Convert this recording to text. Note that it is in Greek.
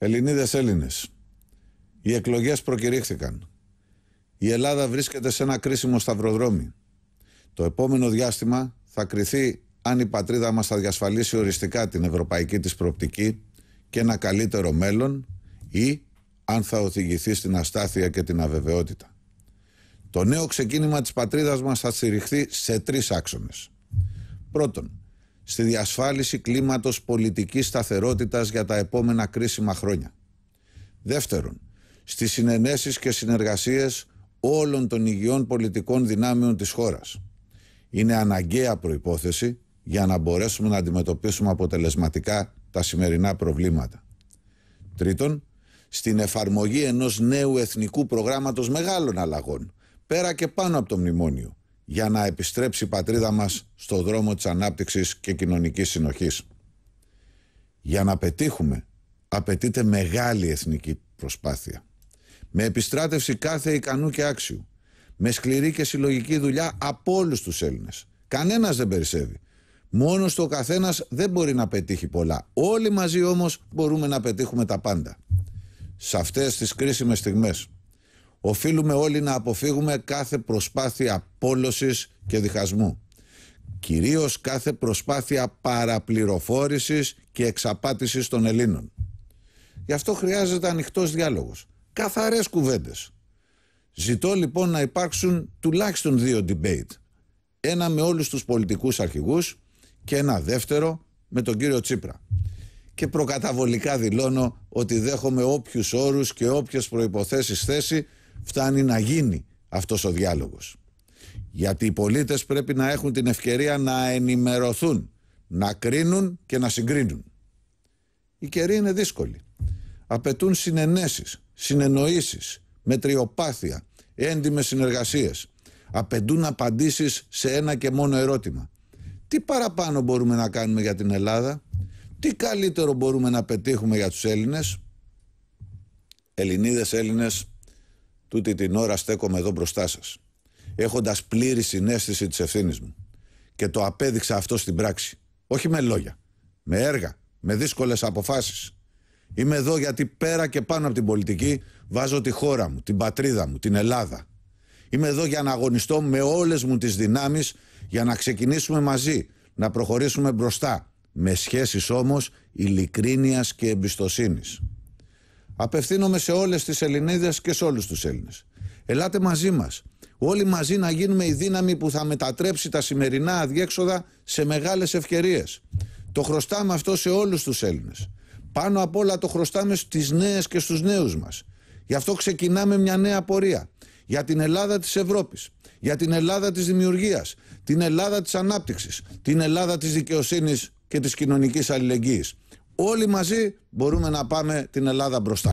Ελληνίδες Έλληνες. Οι εκλογές προκηρύχθηκαν. Η Ελλάδα βρίσκεται σε ένα κρίσιμο σταυροδρόμι. Το επόμενο διάστημα θα κριθεί αν η πατρίδα μας θα διασφαλίσει οριστικά την ευρωπαϊκή της προοπτική και ένα καλύτερο μέλλον ή αν θα οδηγηθεί στην αστάθεια και την αβεβαιότητα. Το νέο ξεκίνημα της πατρίδας μας θα στηριχθεί σε τρεις άξονες. Πρώτον, στη διασφάλιση κλίματος πολιτικής σταθερότητας για τα επόμενα κρίσιμα χρόνια. Δεύτερον, στις συνενέσεις και συνεργασίες όλων των υγιών πολιτικών δυνάμεων της χώρας. Είναι αναγκαία προϋπόθεση για να μπορέσουμε να αντιμετωπίσουμε αποτελεσματικά τα σημερινά προβλήματα. Τρίτον, στην εφαρμογή ενός νέου εθνικού προγράμματος μεγάλων αλλαγών, πέρα και πάνω από το μνημόνιο, για να επιστρέψει η πατρίδα μας στο δρόμο της ανάπτυξης και κοινωνικής συνοχής. Για να πετύχουμε απαιτείται μεγάλη εθνική προσπάθεια. Με επιστράτευση κάθε ικανού και άξιου. Με σκληρή και συλλογική δουλειά από όλους τους Έλληνες. Κανένας δεν περισσεύει. Μόνος το καθένας δεν μπορεί να πετύχει πολλά. Όλοι μαζί όμως μπορούμε να πετύχουμε τα πάντα. Σε αυτές τις κρίσιμες στιγμές οφείλουμε όλοι να αποφύγουμε κάθε προσπάθεια πόλωσης και διχασμού. Κυρίως κάθε προσπάθεια παραπληροφόρησης και εξαπάτησης των Ελλήνων. Γι' αυτό χρειάζεται ανοιχτός διάλογος. Καθαρές κουβέντες. Ζητώ λοιπόν να υπάρξουν τουλάχιστον δύο debate. Ένα με όλους τους πολιτικούς αρχηγούς και ένα δεύτερο με τον κύριο Τσίπρα. Και προκαταβολικά δηλώνω ότι δέχομαι όποιους όρους και όποιες προϋποθέσεις θέσει φτάνει να γίνει αυτός ο διάλογος. Γιατί οι πολίτες πρέπει να έχουν την ευκαιρία να ενημερωθούν, να κρίνουν και να συγκρίνουν. Η καιροί είναι δύσκολη. Απαιτούν συνενέσεις, συνεννοήσεις, μετριοπάθεια, έντιμες συνεργασίες. Απαιτούν απαντήσεις σε ένα και μόνο ερώτημα. Τι παραπάνω μπορούμε να κάνουμε για την Ελλάδα, τι καλύτερο μπορούμε να πετύχουμε για τους Έλληνες. Ελληνίδες, Έλληνες, Τούτη την ώρα στέκομαι εδώ μπροστά σας. Έχοντας πλήρη συνέστηση της ευθύνης μου. Και το απέδειξα αυτό στην πράξη. Όχι με λόγια. Με έργα. Με δύσκολες αποφάσεις. Είμαι εδώ γιατί πέρα και πάνω από την πολιτική βάζω τη χώρα μου, την πατρίδα μου, την Ελλάδα. Είμαι εδώ για να αγωνιστώ με όλες μου τις δυνάμεις για να ξεκινήσουμε μαζί, να προχωρήσουμε μπροστά, με σχέσεις όμως ειλικρίνειας και εμπιστοσύνης. Απευθύνομαι σε όλες τις Ελληνίδες και σε όλους τους Έλληνες. Ελάτε μαζί μας. Όλοι μαζί να γίνουμε η δύναμη που θα μετατρέψει τα σημερινά αδιέξοδα σε μεγάλες ευκαιρίες. Το χρωστάμε αυτό σε όλους τους Έλληνες. Πάνω απ' όλα το χρωστάμε στις νέες και στους νέους μας. Γι' αυτό ξεκινάμε μια νέα πορεία. Για την Ελλάδα της Ευρώπης. Για την Ελλάδα της δημιουργίας. Την Ελλάδα της ανάπτυξης. Την Ελλάδα της δικαιοσύνης και της κοινωνικής αλληλεγγύης. Όλοι μαζί μπορούμε να πάμε την Ελλάδα μπροστά.